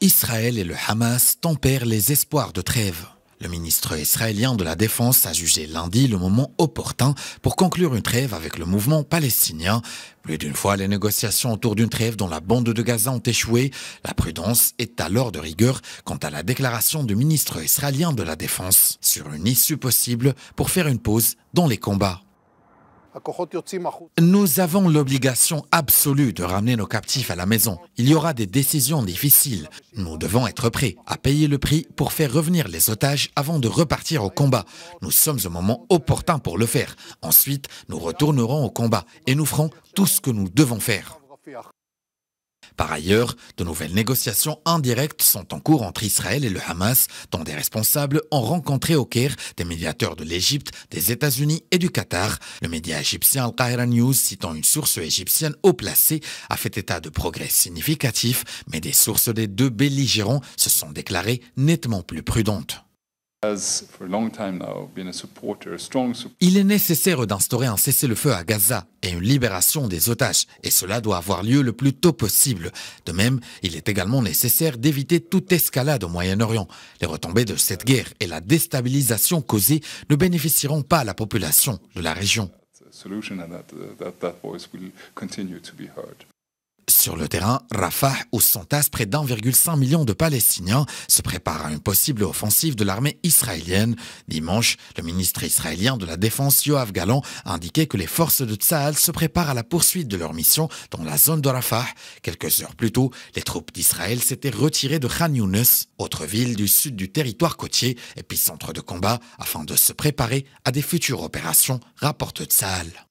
Israël et le Hamas tempèrent les espoirs de trêve. Le ministre israélien de la Défense a jugé lundi le moment opportun pour conclure une trêve avec le mouvement palestinien. Plus d'une fois, les négociations autour d'une trêve dans la bande de Gaza ont échoué. La prudence est alors de rigueur quant à la déclaration du ministre israélien de la Défense sur une issue possible pour faire une pause dans les combats. Nous avons l'obligation absolue de ramener nos captifs à la maison. Il y aura des décisions difficiles. Nous devons être prêts à payer le prix pour faire revenir les otages avant de repartir au combat. Nous sommes au moment opportun pour le faire. Ensuite, nous retournerons au combat et nous ferons tout ce que nous devons faire. Par ailleurs, de nouvelles négociations indirectes sont en cours entre Israël et le Hamas, dont des responsables ont rencontré au Caire des médiateurs de l'Égypte, des États-Unis et du Qatar. Le média égyptien al Qaïra News, citant une source égyptienne haut placée, a fait état de progrès significatifs, mais des sources des deux belligérants se sont déclarées nettement plus prudentes. Il est nécessaire d'instaurer un cessez-le-feu à Gaza et une libération des otages, et cela doit avoir lieu le plus tôt possible. De même, il est également nécessaire d'éviter toute escalade au Moyen-Orient. Les retombées de cette guerre et la déstabilisation causée ne bénéficieront pas à la population de la région. Sur le terrain, Rafah, où s'entassent près d'1,5 million de Palestiniens, se prépare à une possible offensive de l'armée israélienne. Dimanche, le ministre israélien de la Défense, Yoav Galan, a indiqué que les forces de Tsahal se préparent à la poursuite de leur mission dans la zone de Rafah. Quelques heures plus tôt, les troupes d'Israël s'étaient retirées de Khan Younes, autre ville du sud du territoire côtier, et centre de combat, afin de se préparer à des futures opérations, rapporte Tsahal.